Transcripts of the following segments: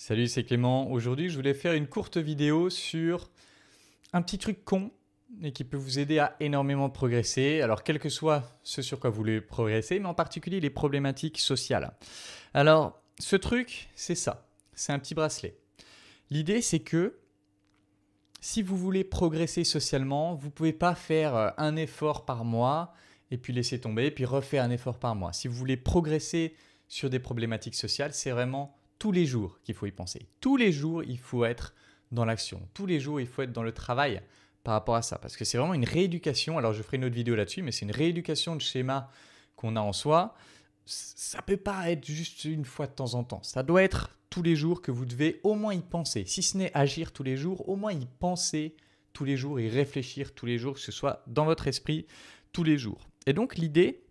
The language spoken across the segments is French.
Salut, c'est Clément. Aujourd'hui, je voulais faire une courte vidéo sur un petit truc con et qui peut vous aider à énormément progresser. Alors, quel que soit ce sur quoi vous voulez progresser, mais en particulier les problématiques sociales. Alors, ce truc, c'est ça. C'est un petit bracelet. L'idée, c'est que si vous voulez progresser socialement, vous ne pouvez pas faire euh, un effort par mois et puis laisser tomber, et puis refaire un effort par mois. Si vous voulez progresser sur des problématiques sociales, c'est vraiment tous les jours qu'il faut y penser. Tous les jours, il faut être dans l'action. Tous les jours, il faut être dans le travail par rapport à ça. Parce que c'est vraiment une rééducation. Alors, je ferai une autre vidéo là-dessus, mais c'est une rééducation de schéma qu'on a en soi. Ça ne peut pas être juste une fois de temps en temps. Ça doit être tous les jours que vous devez au moins y penser. Si ce n'est agir tous les jours, au moins y penser tous les jours, y réfléchir tous les jours, que ce soit dans votre esprit tous les jours. Et donc, l'idée,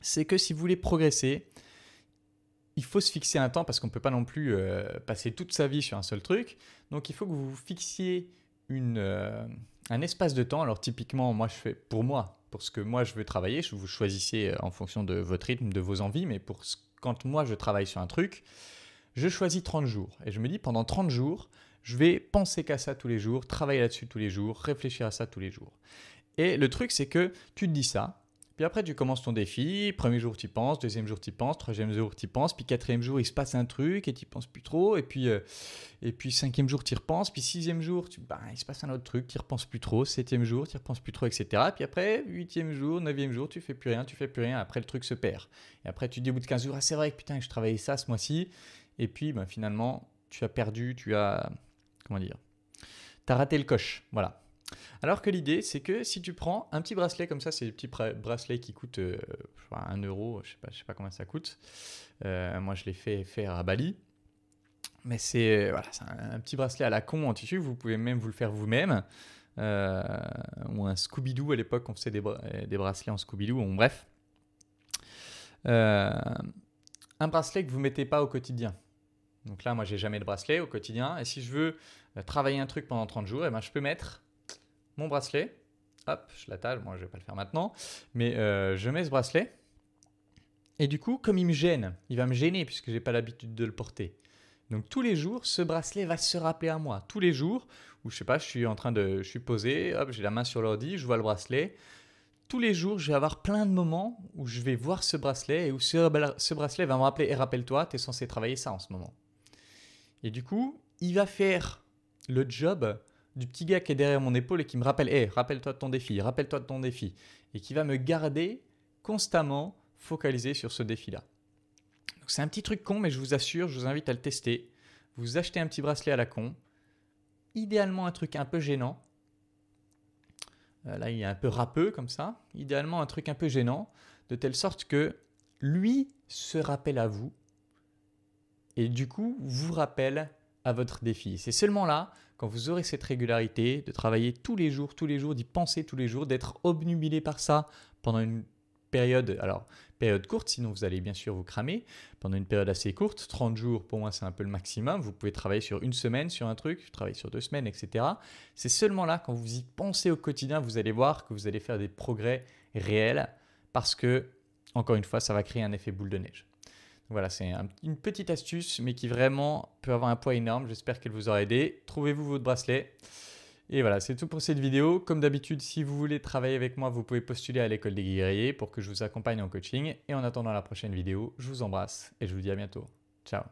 c'est que si vous voulez progresser, il faut se fixer un temps parce qu'on ne peut pas non plus euh, passer toute sa vie sur un seul truc. Donc il faut que vous vous fixiez euh, un espace de temps. Alors typiquement, moi je fais pour moi, pour ce que moi je veux travailler, vous choisissez euh, en fonction de votre rythme, de vos envies, mais pour quand moi je travaille sur un truc, je choisis 30 jours. Et je me dis pendant 30 jours, je vais penser qu'à ça tous les jours, travailler là-dessus tous les jours, réfléchir à ça tous les jours. Et le truc c'est que tu te dis ça, puis après, tu commences ton défi. Premier jour, tu penses. Deuxième jour, tu penses. Troisième jour, tu penses. Puis quatrième jour, il se passe un truc et tu penses plus trop. Et puis, euh, et puis cinquième jour, tu repenses. Puis sixième jour, tu, bah, il se passe un autre truc, tu repenses plus trop. Septième jour, tu repenses plus trop, etc. Puis après, huitième jour, neuvième jour, tu fais plus rien, tu fais plus rien. Après, le truc se perd. Et après, tu dis au bout de 15 jours, ah, c'est vrai que putain, je travaillais ça ce mois-ci. Et puis, ben, finalement, tu as perdu, tu as. Comment dire Tu as raté le coche. Voilà. Alors que l'idée, c'est que si tu prends un petit bracelet comme ça, c'est des petits bracelets qui coûtent euh, 1 euro, je sais, pas, sais pas combien ça coûte. Euh, moi, je l'ai fait faire à Bali. Mais c'est euh, voilà, un, petit bracelet à la con en tissu, vous pouvez même vous le faire vous-même. ou un Scooby-Doo à l'époque, on faisait des, bracelets en Scooby-Doo, bref. un bracelet que vous mettez pas au quotidien. Donc là, moi, j'ai jamais de bracelet au quotidien. Et si je veux travailler un truc pendant 30 jours, et eh ben, je peux mettre mon bracelet. Hop, je l'attache. Moi, je vais pas le faire maintenant. Mais euh, je mets ce bracelet. Et du coup, comme il me gêne, il va me gêner puisque j'ai pas l'habitude de le porter. Donc tous les jours, ce bracelet va se rappeler à moi. Tous les jours, où je sais pas, je suis en train de, je suis posé, hop, j'ai la main sur l'ordi, je vois le bracelet. Tous les jours, je vais avoir plein de moments où je vais voir ce bracelet et où ce, bracelet va me rappeler et rappelle-toi, tu es censé travailler ça en ce moment. Et du coup, il va faire le job du petit gars qui est derrière mon épaule et qui me rappelle Hé, rappelle-toi de ton défi, rappelle-toi de ton défi. Et qui va me garder constamment focalisé sur ce défi-là. C'est un petit truc con, mais je vous assure, je vous invite à le tester. Vous achetez un petit bracelet à la con. Idéalement, un truc un peu gênant. Euh, là, il est un peu râpeux comme ça. Idéalement, un truc un peu gênant, de telle sorte que lui se rappelle à vous. Et du coup, vous rappelle à votre défi. C'est seulement là, quand vous aurez cette régularité, de travailler tous les jours, tous les jours, d'y penser tous les jours, d'être obnubilé par ça pendant une période, alors période courte, sinon vous allez bien sûr vous cramer, pendant une période assez courte, 30 jours pour moi c'est un peu le maximum, vous pouvez travailler sur une semaine, sur un truc, travailler sur deux semaines, etc. C'est seulement là, quand vous y pensez au quotidien, vous allez voir que vous allez faire des progrès réels parce que, encore une fois, ça va créer un effet boule de neige. Voilà, c'est une petite astuce, mais qui vraiment peut avoir un poids énorme. J'espère qu'elle vous aura aidé. Trouvez-vous votre bracelet. Et voilà, c'est tout pour cette vidéo. Comme d'habitude, si vous voulez travailler avec moi, vous pouvez postuler à l'école des guerriers pour que je vous accompagne en coaching. Et en attendant la prochaine vidéo, je vous embrasse et je vous dis à bientôt. Ciao